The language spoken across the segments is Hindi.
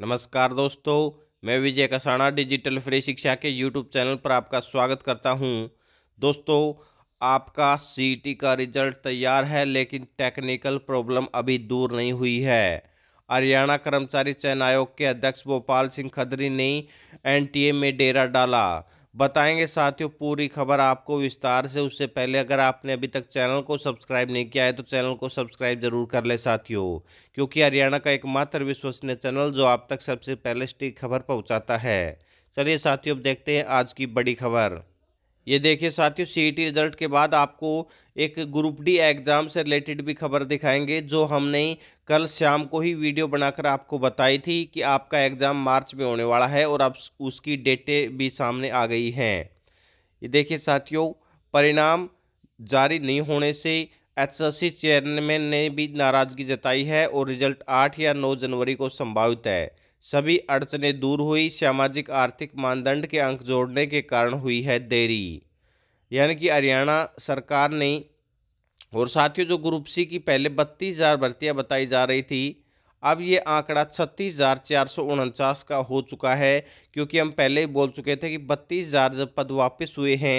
नमस्कार दोस्तों मैं विजय कसाणा डिजिटल फ्री शिक्षा के यूट्यूब चैनल पर आपका स्वागत करता हूं दोस्तों आपका सी का रिजल्ट तैयार है लेकिन टेक्निकल प्रॉब्लम अभी दूर नहीं हुई है हरियाणा कर्मचारी चयन आयोग के अध्यक्ष भोपाल सिंह खदरी ने एनटीए में डेरा डाला बताएंगे साथियों पूरी खबर आपको विस्तार से उससे पहले अगर आपने अभी तक चैनल को सब्सक्राइब नहीं किया है तो चैनल को सब्सक्राइब जरूर कर ले साथियों क्योंकि हरियाणा का एकमात्र विश्वसनीय चैनल जो आप तक सबसे पहले स्टीक खबर पहुंचाता है चलिए साथियों अब देखते हैं आज की बड़ी खबर ये देखिए साथियों सी रिजल्ट e के बाद आपको एक ग्रुप डी एग्ज़ाम से रिलेटेड भी खबर दिखाएंगे जो हमने कल शाम को ही वीडियो बनाकर आपको बताई थी कि आपका एग्ज़ाम मार्च में होने वाला है और अब उसकी डेटें भी सामने आ गई हैं ये देखिए साथियों परिणाम जारी नहीं होने से एचएससी चेयरमैन ने भी नाराज़गी जताई है और रिजल्ट आठ या नौ जनवरी को संभावित है सभी अड़चने दूर हुई सामाजिक आर्थिक मानदंड के अंक जोड़ने के कारण हुई है देरी यानी कि हरियाणा सरकार ने और साथियों जो ग्रुप सी की पहले बत्तीस हज़ार भर्तियाँ बताई जा रही थी अब ये आंकड़ा छत्तीस हज़ार चार सौ उनचास का हो चुका है क्योंकि हम पहले ही बोल चुके थे कि बत्तीस हज़ार जब पद वापस हुए हैं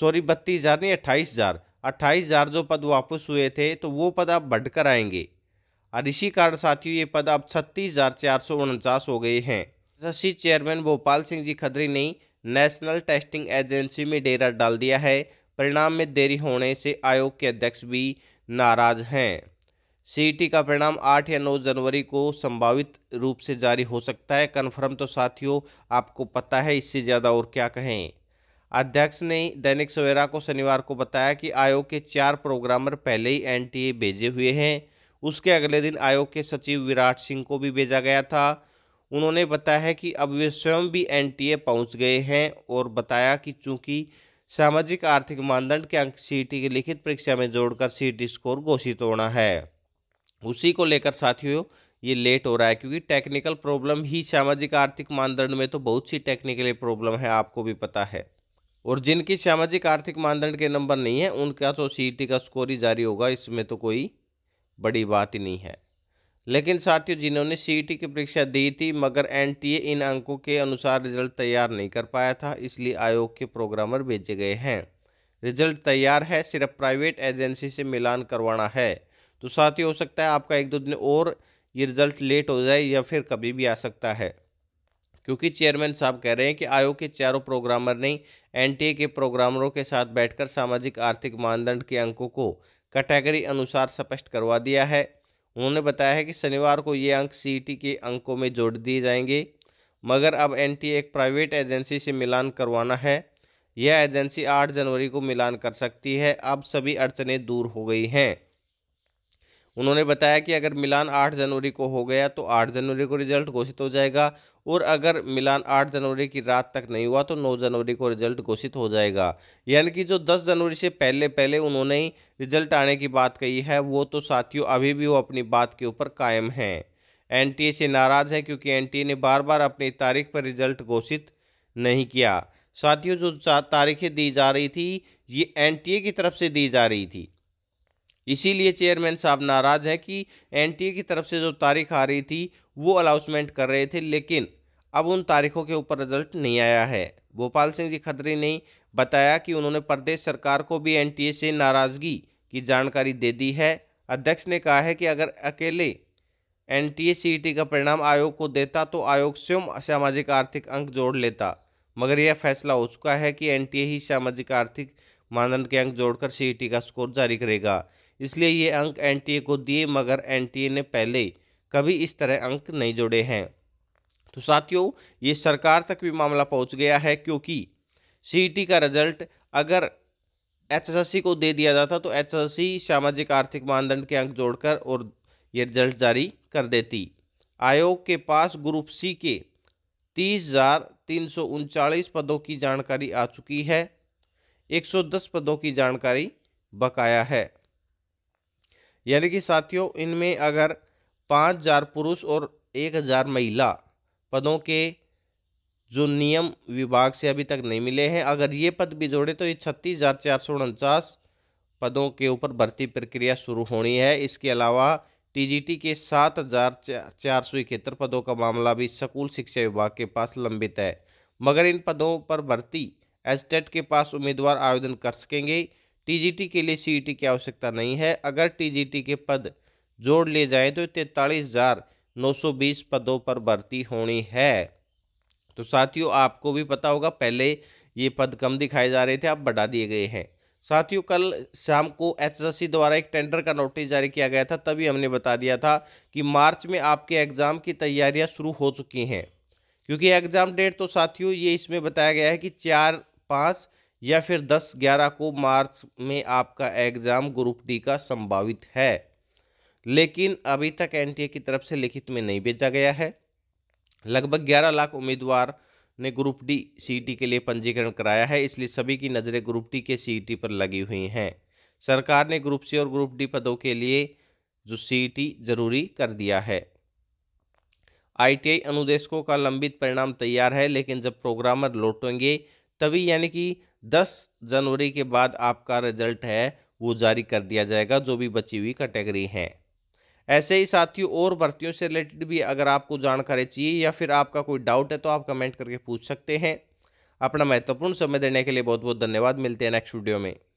सॉरी बत्तीस हज़ार नहीं अट्ठाईस हज़ार अट्ठाईस हज़ार जो पद वापस हुए थे तो वो पद आप बढ़कर आएंगे ऋषि कारण साथियों ये पद अब छत्तीस हज़ार चार सौ उनचास हो गए हैं एसएससी चेयरमैन भोपाल सिंह जी खदरी ने नेशनल टेस्टिंग एजेंसी में डेरा डाल दिया है परिणाम में देरी होने से आयोग के अध्यक्ष भी नाराज हैं सी का परिणाम 8 या 9 जनवरी को संभावित रूप से जारी हो सकता है कन्फर्म तो साथियों आपको पता है इससे ज़्यादा और क्या कहें अध्यक्ष ने दैनिक सवेरा को शनिवार को बताया कि आयोग के चार प्रोग्रामर पहले ही एनटीए भेजे हुए हैं उसके अगले दिन आयोग के सचिव विराट सिंह को भी भेजा गया था उन्होंने बताया कि अब वे स्वयं भी एनटीए पहुंच गए हैं और बताया कि चूंकि सामाजिक आर्थिक मानदंड के अंक सीटी की लिखित परीक्षा में जोड़कर सीटी स्कोर घोषित होना है उसी को लेकर साथियों ये लेट हो रहा है क्योंकि टेक्निकल प्रॉब्लम ही सामाजिक आर्थिक मानदंड में तो बहुत सी टेक्निकली प्रॉब्लम है आपको भी पता है और जिनकी सामाजिक आर्थिक मानदंड के नंबर नहीं है उनका तो सी का स्कोर ही जारी होगा इसमें तो कोई बड़ी बात ही नहीं है लेकिन साथियों जिन्होंने सी e की परीक्षा दी थी मगर एनटीए इन अंकों के अनुसार रिजल्ट तैयार नहीं कर पाया था इसलिए आयोग के प्रोग्रामर भेजे गए हैं रिजल्ट तैयार है सिर्फ प्राइवेट एजेंसी से मिलान करवाना है तो साथ हो सकता है आपका एक दो दिन और ये रिजल्ट लेट हो जाए या फिर कभी भी आ सकता है क्योंकि चेयरमैन साहब कह रहे हैं कि आयोग के चारों प्रोग्रामर ने एनटीए के प्रोग्रामरों के साथ बैठकर सामाजिक आर्थिक मानदंड के अंकों को कैटेगरी अनुसार स्पष्ट करवा दिया है उन्होंने बताया है कि शनिवार को ये अंक सी e के अंकों में जोड़ दिए जाएंगे मगर अब एन एक प्राइवेट एजेंसी से मिलान करवाना है यह एजेंसी 8 जनवरी को मिलान कर सकती है अब सभी अड़चने दूर हो गई हैं उन्होंने बताया कि अगर मिलान 8 जनवरी को हो गया तो 8 जनवरी को रिजल्ट घोषित हो जाएगा और अगर मिलान 8 जनवरी की रात तक नहीं हुआ तो 9 जनवरी को रिजल्ट घोषित हो जाएगा यानी कि जो 10 जनवरी से पहले पहले उन्होंने ही रिजल्ट आने की बात कही है वो तो साथियों अभी भी वो अपनी बात के ऊपर कायम हैं एन से नाराज़ हैं क्योंकि एन ने बार बार अपनी तारीख पर रिजल्ट घोषित नहीं किया साथियों जो तारीखें दी जा रही थी ये एन की तरफ से दी जा रही थी इसीलिए चेयरमैन साहब नाराज़ हैं कि एनटीए की तरफ से जो तारीख आ रही थी वो अलाउंसमेंट कर रहे थे लेकिन अब उन तारीखों के ऊपर रिजल्ट नहीं आया है भोपाल सिंह जी खत्री ने बताया कि उन्होंने प्रदेश सरकार को भी एनटीए से नाराज़गी की जानकारी दे दी है अध्यक्ष ने कहा है कि अगर अकेले एन टी का परिणाम आयोग को देता तो आयोग स्वयं सामाजिक आर्थिक अंक जोड़ लेता मगर यह फैसला हो चुका है कि एन ही सामाजिक आर्थिक मानदंड के अंक जोड़कर सी का स्कोर जारी करेगा इसलिए ये अंक एनटीए को दिए मगर एनटीए ने पहले कभी इस तरह अंक नहीं जोड़े हैं तो साथियों ये सरकार तक भी मामला पहुंच गया है क्योंकि सी का रिजल्ट अगर एचएसएससी को दे दिया जाता तो एचएसएससी सामाजिक आर्थिक मानदंड के अंक जोड़कर और ये रिजल्ट जारी कर देती आयोग के पास ग्रुप सी के तीस हजार तीन सौ उनचालीस पदों की जानकारी आ चुकी है 110 पदों की जानकारी बकाया है यानी कि साथियों इनमें अगर पाँच हजार पुरुष और एक हजार महिला पदों के जो नियम विभाग से अभी तक नहीं मिले हैं अगर ये पद भी जोड़े तो ये छत्तीस हजार चार सौ उनचास पदों के ऊपर भर्ती प्रक्रिया शुरू होनी है इसके अलावा टीजीटी के सात हजार चार सौ इकहत्तर पदों का मामला भी स्कूल शिक्षा विभाग के पास लंबित है मगर इन पदों पर भर्ती एजटेट के पास उम्मीदवार आवेदन कर सकेंगे टीजीटी के लिए सीईटी की आवश्यकता नहीं है अगर टीजीटी के पद जोड़ लिए जाए तो तैंतालीस हज़ार नौ सौ बीस पदों पर भर्ती होनी है तो साथियों आपको भी पता होगा पहले ये पद कम दिखाए जा रहे थे अब बढ़ा दिए गए हैं साथियों कल शाम को एचएससी द्वारा एक टेंडर का नोटिस जारी किया गया था तभी हमने बता दिया था कि मार्च में आपके एग्ज़ाम की तैयारियां शुरू हो चुकी हैं क्योंकि एग्ज़ाम डेट तो साथियों ये इसमें बताया गया है कि चार पाँच या फिर 10-11 को मार्च में आपका एग्ज़ाम ग्रुप डी का संभावित है लेकिन अभी तक एन की तरफ से लिखित में नहीं भेजा गया है लगभग 11 लाख उम्मीदवार ने ग्रुप डी सीईटी के लिए पंजीकरण कराया है इसलिए सभी की नज़रें ग्रुप डी के सीईटी पर लगी हुई हैं सरकार ने ग्रुप सी और ग्रुप डी पदों के लिए जो सी जरूरी कर दिया है आईटीआई अनुदेशकों का लंबित परिणाम तैयार है लेकिन जब प्रोग्रामर लौटेंगे तभी यानी कि दस जनवरी के बाद आपका रिजल्ट है वो जारी कर दिया जाएगा जो भी बची हुई कैटेगरी हैं ऐसे ही साथियों और भर्तियों से रिलेटेड भी अगर आपको जानकारी चाहिए या फिर आपका कोई डाउट है तो आप कमेंट करके पूछ सकते हैं अपना महत्वपूर्ण समय देने के लिए बहुत बहुत धन्यवाद मिलते हैं नेक्स्ट वीडियो में